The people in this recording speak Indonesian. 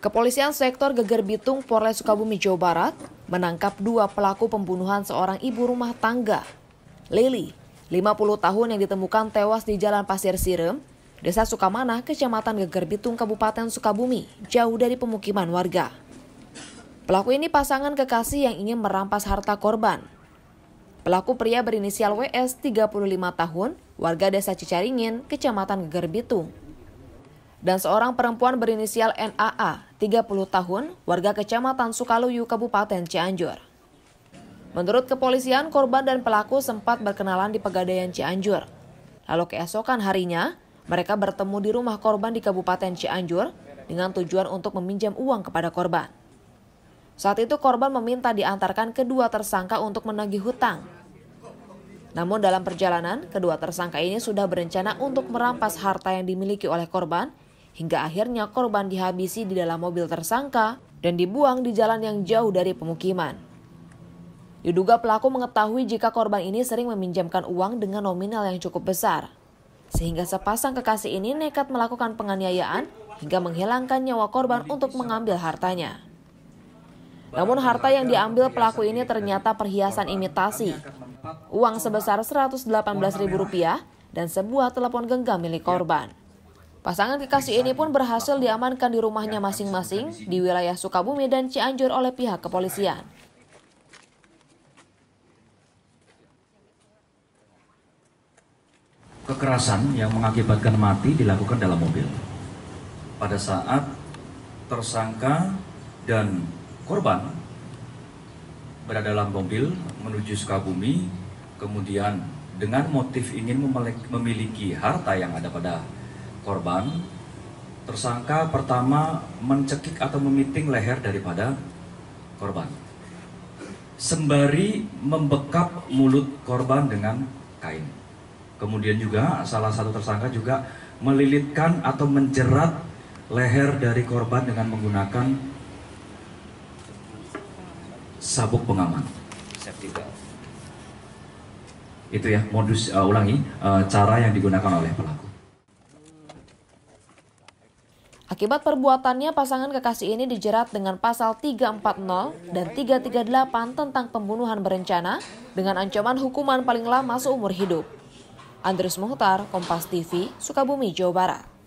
Kepolisian sektor Geger Bitung Polres Sukabumi Jawa Barat menangkap dua pelaku pembunuhan seorang ibu rumah tangga. Lili, 50 tahun yang ditemukan tewas di Jalan Pasir Sirem, Desa Sukamana, Kecamatan Geger Bitung, Kabupaten Sukabumi, jauh dari pemukiman warga. Pelaku ini pasangan kekasih yang ingin merampas harta korban. Pelaku pria berinisial WS 35 tahun, warga desa Cicaringin, Kecamatan Geger Bitung, dan seorang perempuan berinisial NAA, 30 tahun, warga Kecamatan Sukaluyu, Kabupaten Cianjur. Menurut kepolisian, korban dan pelaku sempat berkenalan di Pegadaian Cianjur. Lalu keesokan harinya, mereka bertemu di rumah korban di Kabupaten Cianjur dengan tujuan untuk meminjam uang kepada korban. Saat itu korban meminta diantarkan kedua tersangka untuk menagih hutang. Namun dalam perjalanan, kedua tersangka ini sudah berencana untuk merampas harta yang dimiliki oleh korban hingga akhirnya korban dihabisi di dalam mobil tersangka dan dibuang di jalan yang jauh dari pemukiman. Diduga pelaku mengetahui jika korban ini sering meminjamkan uang dengan nominal yang cukup besar. Sehingga sepasang kekasih ini nekat melakukan penganiayaan hingga menghilangkan nyawa korban untuk mengambil hartanya. Namun harta yang diambil pelaku ini ternyata perhiasan imitasi. Uang sebesar Rp118.000 dan sebuah telepon genggam milik korban. Pasangan kekasih ini pun berhasil diamankan di rumahnya masing-masing di wilayah Sukabumi dan Cianjur oleh pihak kepolisian. Kekerasan yang mengakibatkan mati dilakukan dalam mobil. Pada saat tersangka dan korban berada dalam mobil menuju Sukabumi, kemudian dengan motif ingin memiliki harta yang ada pada korban, tersangka pertama mencekik atau memiting leher daripada korban. Sembari membekap mulut korban dengan kain. Kemudian juga salah satu tersangka juga melilitkan atau menjerat leher dari korban dengan menggunakan sabuk pengaman. Itu ya modus uh, ulangi uh, cara yang digunakan oleh pelaku. Akibat perbuatannya, pasangan kekasih ini dijerat dengan pasal 340 dan 338 tentang pembunuhan berencana dengan ancaman hukuman paling lama seumur hidup. Andres Muhtar, Kompas TV, Sukabumi, Jawa Barat.